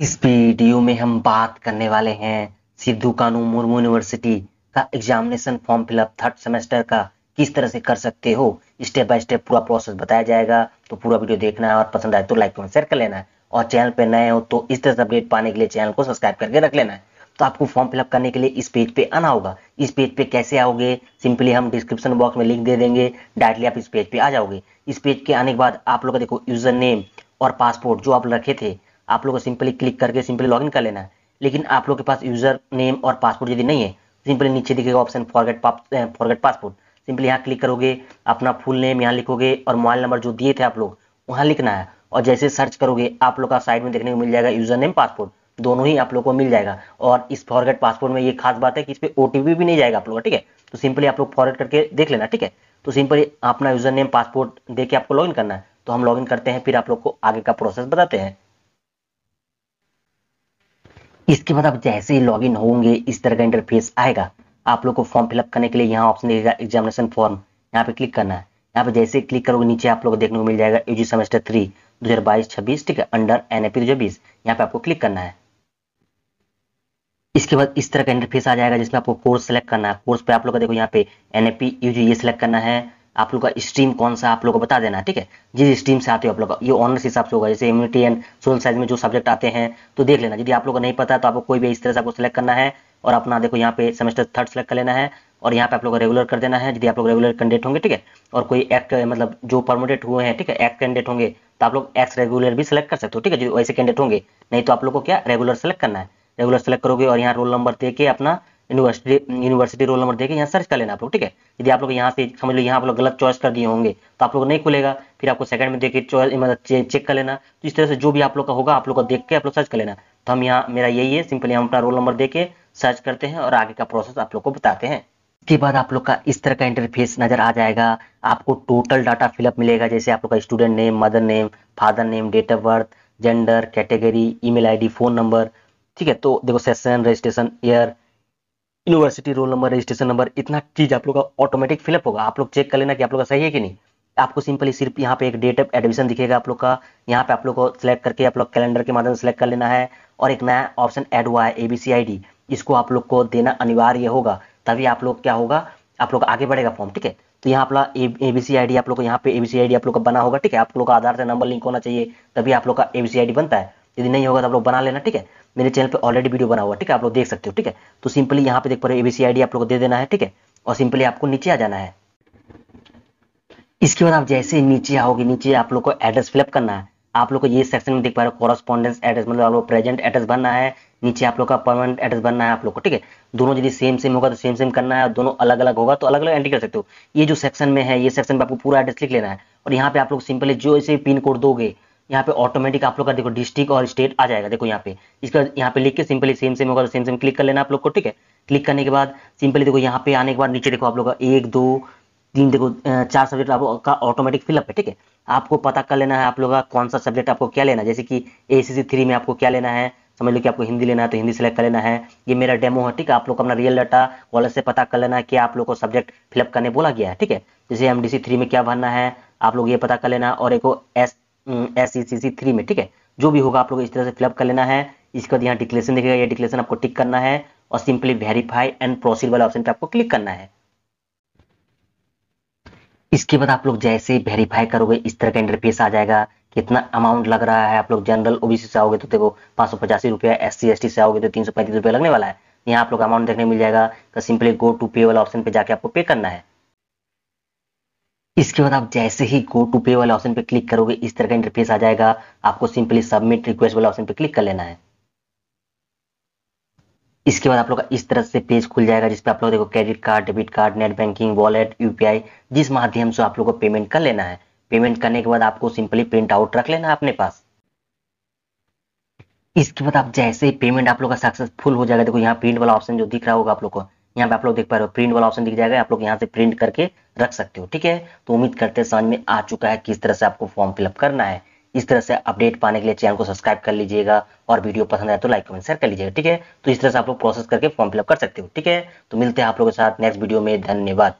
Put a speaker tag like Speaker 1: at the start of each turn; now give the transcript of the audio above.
Speaker 1: इस वीडियो में हम बात करने वाले हैं सिद्धू कानू मुर्मू यूनिवर्सिटी का examination form fill up third semester का किस तरह से कर सकते हो स्टेप बाय स्टेप पूरा प्रोसेस बताया जाएगा तो पूरा वीडियो देखना है और पसंद आए तो लाइक कमेंट शेयर कर लेना है और चैनल पर नए हो तो इस तरह से अपडेट पाने के लिए चैनल को सब्सक्राइब करके रख लेना है तो आपको फॉर्म फिलअप करने के लिए इस पेज पे आना होगा इस पेज पे कैसे आओगे सिंपली हम डिस्क्रिप्शन बॉक्स में लिंक दे देंगे डायरेक्टली आप इस पेज पे आ जाओगे इस पेज के आने के बाद आप लोग का देखो यूजर नेम और पासपोर्ट जो आप रखे थे आप लोग को सिंपली क्लिक करके सिंपली लॉगिन कर लेना है लेकिन आप लोग के पास यूजर नेम और पासपोर्ट यदि नहीं है सिंपली नीचे दिखेगा option forget forget passport simply यहाँ क्लिक करोगे अपना फुल नेम यहाँ लिखोगे और मोबाइल नंबर जो दिए थे आप लोग वहाँ लिखना है और जैसे सर्च करोगे आप लोग का साइड में देखने को मिल जाएगा यूजर नेम पासपोर्ट दोनों ही आप लोग को मिल जाएगा और इस फॉरगेट पासपोर्ट में ये खास बात है कि इस पर ओ भी नहीं जाएगा आप लोग ठीक है तो सिंपली आप लोग फॉरवर्ड करके देख लेना ठीक है तो सिंपली अपना यूजर नेम पासपोर्ट दे के आपको लॉगिन करना है तो हम लॉगिन करते हैं फिर आप लोग को आगे का प्रोसेस बताते हैं इसके बाद आप जैसे ही लॉगिन होंगे इस तरह का इंटरफेस आएगा आप लोग को फॉर्म फिलअप करने के लिए यहाँ ऑप्शन देगा एग्जामिनेशन फॉर्म यहाँ पे क्लिक करना है यहाँ पे जैसे क्लिक करोगे नीचे आप लोग को देखने को मिल जाएगा यूजी सेमेस्टर थ्री दो हजार बाईस छब्बीस ठीक है अंडर एन ए बीस यहाँ पे आपको क्लिक करना है इसके बाद इस तरह का इंटरफेस आ जाएगा जिसमें आपको कोर्स सेलेक्ट करना है कोर्स पे आप लोग का देखो यहाँ पे N A P U G ये सिलेक्ट करना है आप लोग का स्ट्रीम कौन सा आप लोग को बता देना ठीक है जिस स्ट्रीम से आते हो आप लोग ये ऑनर्स हिसाब से होगा जैसे इम्यूनिटी एंड सोशल साइंस में जो सब्जेक्ट आते हैं तो देख लेना यदि आप लोग को नहीं पता है तो आपको कोई भी इस तरह से आपको सेलेक्ट करना है और अपना देखो यहाँ पे सेमेस्टर थर्ड सेलेक्ट कर लेना है और यहाँ पे आप लोग रेगुलर कर देना है यदि आप लोग रेगुलर कैंडिडेट होंगे ठीक है और कोई एक्ट मतलब जो परमोडेट हुए हैं ठीक है एक्ट कैंडिडेट होंगे तो आप लोग एक्स रेगुलर भी सिलेक्ट कर सकते हो ठीक है जो वैसे कैंडिडेट होंगे नहीं तो आप लोग को क्या रेगुलर सेलेक्ट करना है रेगुलर सेलेक्ट करोगे और यहाँ रोल नंबर दे के अपना यूनिवर्सिटी यूनिवर्सिटी रोल नंबर देखे यहाँ सर्च कर लेना आप लोग ठीक है यदि आप लोग यहाँ से समझ लो यहाँ आप लोग गलत चॉइस कर दिए होंगे तो आप लोग नहीं खुलेगा फिर आपको सेकंड में देखिए चॉइस मतलब चेक कर लेना तो इस तरह से जो भी आप लोग का होगा आप लोग को देख के आप लोग सर्च कर लेना तो हम यहाँ मेरा यही है सिंपली हम अपना रोल नंबर दे के सर्च करते हैं और आगे का प्रोसेस आप लोग को बताते हैं इसके बाद आप लोग का इस तरह का इंटरफेस नजर आ जाएगा आपको टोटल डाटा फिलअप मिलेगा जैसे आप लोग का student name mother name father name date of birth gender category email ID phone number ठीक है तो देखो session registration year university roll number registration number इतना चीज आप लोग का ऑटोमेटिक फिलअप होगा आप लोग चेक कर लेना कि आप लोग का सही है कि नहीं आपको सिंपली सिर्फ यहाँ पे एक डेट ऑफ एडमिशन दिखेगा आप लोग का यहाँ पे आप लोग को सिलेक्ट करके आप लोग कैलेंडर के माध्यम से सिलेक्ट कर लेना है और एक नया ऑप्शन एड हुआ है एबीसीआईडी इसको आप लोग को देना अनिवार्य होगा तभी आप लोग क्या होगा आप लोग आगे बढ़ेगा फॉर्म ठीक है तो यहाँ अपना A B C I D आप लोग को यहाँ पे A B C I D आप लोग का बना होगा ठीक है आप लोग का आधार से नंबर लिंक होना चाहिए तभी आप लोग का A B C I D बनता है यदि नहीं होगा तो आप लोग बना लेना ठीक है मेरे चैनल पे ऑलरेडी वीडियो बना हुआ ठीक है आप लोग देख सकते हो ठीक है तो सिंपली यहाँ पे देख पा रहे एबीसी आईडी आप लोग को दे देना है ठीक है और सिंपली आपको नीचे आ जाना है इसके बाद आप जैसे नीचे आओगे नीचे आप लोग को एड्रेस फिलअप करना है आप लोग को ये सेक्शन में देख पा रहे हो कॉरस्पॉन्डेंस एड्रेस मतलब आप लोग प्रेजेंट एड्रेस बनना है नीचे आप लोग का परमानेंट एड्रेस बनना है आप लोग को ठीक है दोनों यदि सेम सेम होगा तो सेम सेम करना है और दोनों अलग अलग होगा तो अलग अलग एंट्री कर सकते हो ये जो सेक्शन में है ये सेक्शन में आपको पूरा एड्रेस लिख लेना है और यहाँ पे आप लोग सिंपली जो इसे पिन कोड दोगे यहाँ पे ऑटोमेटिक आप लोग का देखो डिस्ट्रिक्ट और स्टेट आ जाएगा देखो यहाँ पे इसका यहाँ पे लिख के सिंपली सेम सेम होगा सेम सेम क्लिक कर लेना आप लोग को ठीक है क्लिक करने के बाद सिंपली देखो यहाँ पे आने के बाद नीचे देखो आप लोग का एक दो तीन देखो चार सब्जेक्ट आप का ऑटोमेटिक फिलअप है ठीक है आपको पता कर लेना है आप लोग का कौन सा सब्जेक्ट आपको क्या लेना है जैसे कि ए सी थ्री में आपको क्या लेना है समझ लो कि आपको हिंदी लेना है तो हिंदी सेलेक्ट कर लेना है ये मेरा डेमो है ठीक है आप लोग अपना रियल डाटा कॉलेज से पता कर लेना है कि आप लोग को सब्जेक्ट फिलअप करने बोला गया है ठीक है जैसे एम डी थ्री में क्या भरना है आप लोग ये पता कर लेना और एक S S C C C three में ठीक है जो भी होगा आप लोग इस तरह से फिलअप कर लेना है इसके बाद यहाँ डिक्लेरेशन देखेगा ये डिक्लेरेशन आपको टिक करना है और सिंपली वेरीफाई एंड प्रोसीड वाला ऑप्शन पे आपको क्लिक करना है इसके बाद आप लोग जैसे ही वेरीफाई करोगे इस तरह का इंटरफेस आ जाएगा कितना अमाउंट लग रहा है आप लोग जनरल ओबीसी से आओगे तो देखो पांच सौ पचासी रुपया एस सी एस टी से आओगे तो तीन सौ पैंतीस रुपया लगने वाला है यहाँ आप लोग अमाउंट देखने मिल जाएगा तो सिंपली गो टू पे वाला ऑप्शन पे जाके आपको पे करना है इसके बाद आप जैसे ही गो टू पे वाले ऑप्शन पे क्लिक करोगे इस तरह का इंटरफेस आ जाएगा आपको सिंपली सबमिट रिक्वेस्ट वाले ऑप्शन पे क्लिक कर लेना है इसके बाद आप लोग का इस तरह से पेज खुल जाएगा जिसपे आप लोग देखो credit card debit card net banking wallet UPI जिस माध्यम से आप लोग को पेमेंट कर लेना है पेमेंट करने के बाद आपको सिंपली प्रिंट आउट रख लेना अपने पास इसके बाद आप जैसे ही पेमेंट आप लोग का सक्सेसफुल हो जाएगा देखो यहाँ प्रिंट वाला ऑप्शन जो दिख रहा होगा आप लोग को यहाँ पे आप लोग देख पा रहे हो प्रिंट वाला ऑप्शन दिख जाएगा आप लोग यहाँ से प्रिंट करके रख सकते हो ठीक है तो उम्मीद करते हैं समझ में आ चुका है किस तरह से आपको फॉर्म फिलअप करना है इस तरह से अपडेट पाने के लिए चैनल को सब्सक्राइब कर लीजिएगा और वीडियो पसंद आए तो लाइक कमेंट शेयर कर लीजिएगा ठीक है तो इस तरह से आप लोग प्रोसेस करके फॉर्म फिलअप कर सकते हो ठीक है तो मिलते हैं आप लोगों के साथ नेक्स्ट वीडियो में धन्यवाद